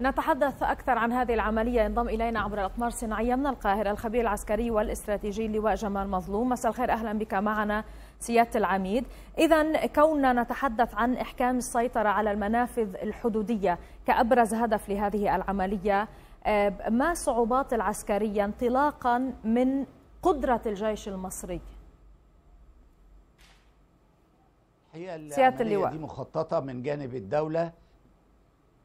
نتحدث أكثر عن هذه العملية ينضم إلينا عبر الأقمار الصناعية من القاهرة الخبير العسكري والاستراتيجي اللواء جمال مظلوم مساء الخير أهلا بك معنا سيادة العميد إذا كوننا نتحدث عن إحكام السيطرة على المنافذ الحدودية كأبرز هدف لهذه العملية آه، ما صعوبات العسكرية انطلاقا من قدرة الجيش المصري هي سيادة اللواء دي مخططة من جانب الدولة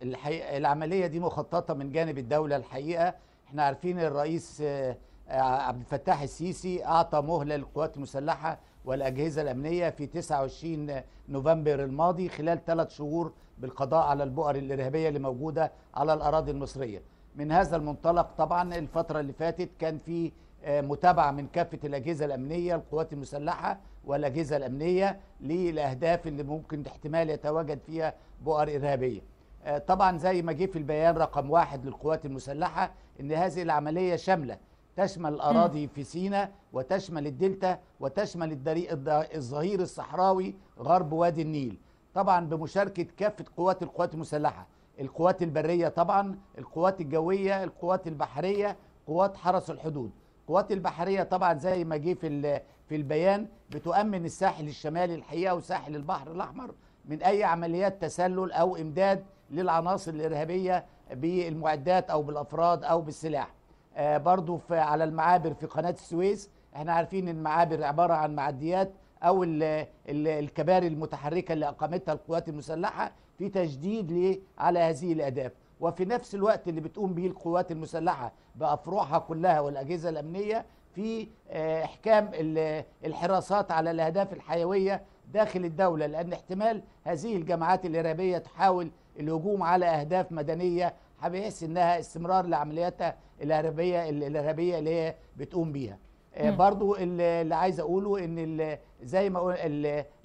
الحقيقة العملية دي مخططة من جانب الدولة الحقيقة احنا عارفين الرئيس آه، آه، عبد الفتاح السيسي أعطى مهلة للقوات المسلحة والأجهزة الأمنية في 29 نوفمبر الماضي خلال ثلاث شهور بالقضاء على البؤر الإرهابية اللي موجودة على الأراضي المصرية من هذا المنطلق طبعا الفترة اللي فاتت كان في آه، متابعة من كافة الأجهزة الأمنية القوات المسلحة والأجهزة الأمنية للأهداف اللي ممكن احتمال يتواجد فيها بؤر إرهابية آه، طبعا زي ما جه في البيان رقم واحد للقوات المسلحة أن هذه العملية شاملة تشمل الأراضي في سيناء وتشمل الدلتا وتشمل الظهير الصحراوي غرب وادي النيل طبعا بمشاركة كافة قوات القوات المسلحة القوات البرية طبعا القوات الجوية القوات البحرية قوات حرس الحدود القوات البحرية طبعا زي ما جه في في البيان بتؤمن الساحل الشمالي الحقيقة وساحل البحر الأحمر من أي عمليات تسلل أو إمداد للعناصر الارهابيه بالمعدات او بالافراد او بالسلاح آه، برضو في على المعابر في قناه السويس احنا عارفين ان المعابر عباره عن معديات او الكباري المتحركه اللي اقامتها القوات المسلحه في تشديد على هذه الاهداف وفي نفس الوقت اللي بتقوم به القوات المسلحه بافروعها كلها والاجهزه الامنيه في آه، احكام الحراسات على الاهداف الحيويه داخل الدوله لان احتمال هذه الجماعات الارهابيه تحاول الهجوم على اهداف مدنيه بحيث انها استمرار لعملياتها الارهابيه الارهابيه اللي هي بتقوم بيها آه، برضو اللي عايز اقوله ان زي ما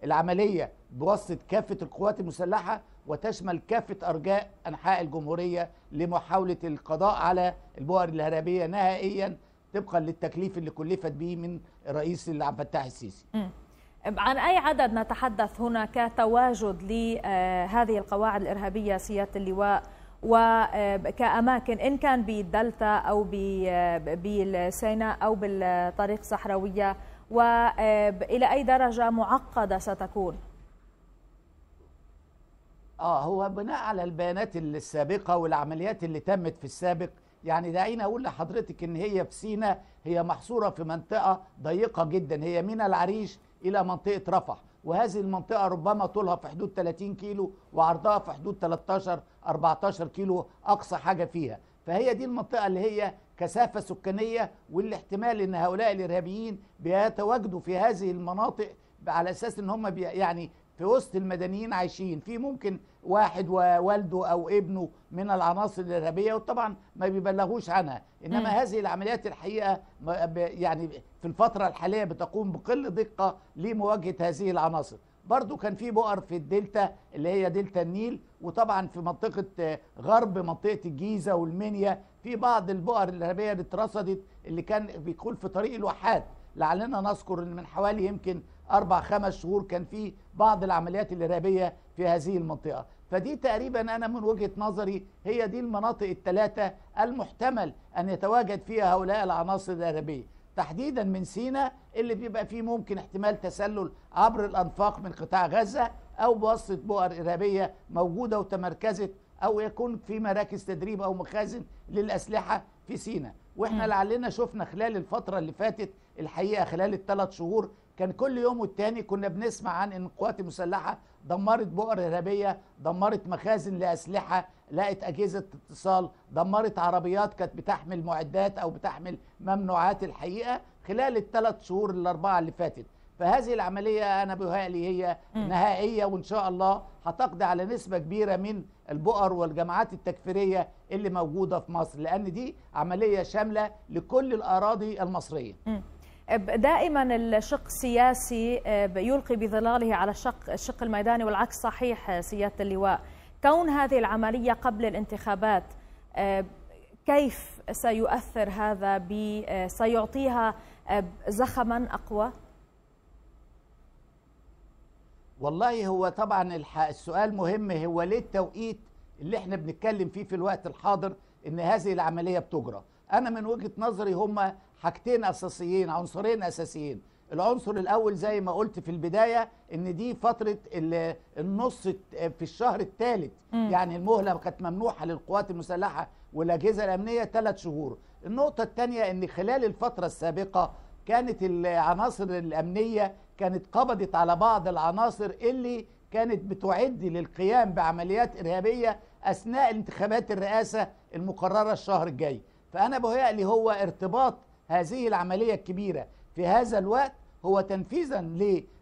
العمليه بواسطه كافه القوات المسلحه وتشمل كافه ارجاء انحاء الجمهوريه لمحاوله القضاء على البؤر الارهابيه نهائيا طبقا للتكليف اللي كلفت به من الرئيس عبد الفتاح السيسي عن أي عدد نتحدث هنا كتواجد لهذه القواعد الإرهابية سيادة اللواء وكأماكن آه، إن كان بالدلتا أو آه، بالسيناء أو بالطريق الصحراوية وإلى آه، أي درجة معقدة ستكون؟ آه هو بناء على البيانات السابقة والعمليات اللي تمت في السابق يعني دعيني اقول لحضرتك ان هي في سينا هي محصوره في منطقه ضيقه جدا هي من العريش إلى منطقة رفح وهذه المنطقة ربما طولها في حدود 30 كيلو وعرضها في حدود 13 14 كيلو أقصى حاجة فيها فهي دي المنطقة اللي هي كثافة سكانية والاحتمال ان هؤلاء الارهابيين بيتواجدوا في هذه المناطق على اساس ان هم يعني في وسط المدنيين عايشين في ممكن واحد ووالده أو ابنه من العناصر الإرهابية وطبعا ما بيبلغوش عنها إنما م. هذه العمليات الحقيقة يعني في الفترة الحالية بتقوم بكل دقة لمواجهة هذه العناصر برضو كان في بؤر في الدلتا اللي هي دلتا النيل وطبعا في منطقة غرب منطقة الجيزة والمنيا في بعض البؤر الإرهابية اللي اترصدت اللي كان بيكون في طريق الوحات لعلنا نذكر ان من حوالي يمكن أربع خمس شهور كان في بعض العمليات الإرهابية في هذه المنطقة فدي تقريبا أنا من وجهة نظري هي دي المناطق الثلاثة المحتمل أن يتواجد فيها هؤلاء العناصر الإرهابية تحديدا من سينا اللي بيبقى فيه ممكن احتمال تسلل عبر الأنفاق من قطاع غزة أو بواسطة بؤر إرهابية موجودة وتمركزت أو يكون في مراكز تدريب أو مخازن للأسلحة في سينا واحنا لعلنا شفنا خلال الفترة اللي فاتت الحقيقة خلال الثلاث شهور كان كل يوم والتاني كنا بنسمع عن ان القوات المسلحه دمرت بؤر ارهابيه دمرت مخازن لاسلحه لقت اجهزه اتصال دمرت عربيات كانت بتحمل معدات او بتحمل ممنوعات الحقيقه خلال الثلاث شهور الاربعه اللي فاتت فهذه العملية أنا بهالي هي نهائية وإن شاء الله هتقضي على نسبة كبيرة من البؤر والجماعات التكفيرية اللي موجودة في مصر لأن دي عملية شاملة لكل الأراضي المصرية دائما الشق السياسي آه، يلقي بظلاله على الشق الشق الميداني والعكس صحيح آه، سياده اللواء كون هذه العمليه قبل الانتخابات آه، كيف سيؤثر هذا ب سيعطيها زخما اقوى والله هو طبعا السؤال مهم هو ليه التوقيت اللي احنا بنتكلم فيه في الوقت الحاضر ان هذه العمليه بتجرى انا من وجهه نظري هما حاجتين اساسيين عنصرين اساسيين العنصر الاول زي ما قلت في البدايه ان دي فتره النص في الشهر الثالث يعني المهله كانت ممنوحه للقوات المسلحه والاجهزه الامنيه ثلاث شهور النقطه الثانيه ان خلال الفتره السابقه كانت العناصر الامنيه كانت قبضت على بعض العناصر اللي كانت بتعد للقيام بعمليات ارهابيه اثناء انتخابات الرئاسه المقرره الشهر الجاي فأنا بهيألي هو ارتباط هذه العملية الكبيرة في هذا الوقت هو تنفيذا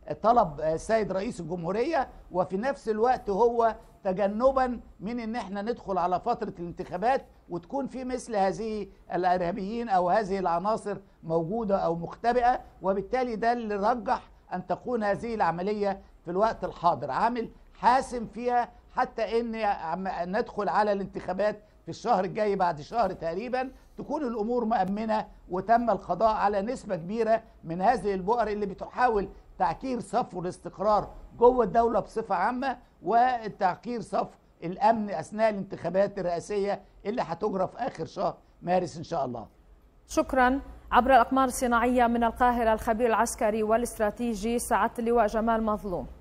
لطلب السيد رئيس الجمهورية وفي نفس الوقت هو تجنبا من ان احنا ندخل على فترة الانتخابات وتكون في مثل هذه الارهابيين او هذه العناصر موجودة او مختبئة وبالتالي ده اللي رجح ان تكون هذه العملية في الوقت الحاضر عامل حاسم فيها حتى ان ندخل على الانتخابات في الشهر الجاي بعد شهر تقريبا تكون الامور مامنه وتم القضاء على نسبه كبيره من هذه البؤر اللي بتحاول تعكير صفو الاستقرار جوه الدوله بصفه عامه وتعكير صفو الامن اثناء الانتخابات الرئاسيه اللي هتجرى في اخر شهر مارس ان شاء الله. شكرا عبر الاقمار الصناعيه من القاهره الخبير العسكري والاستراتيجي سعاده اللواء جمال مظلوم.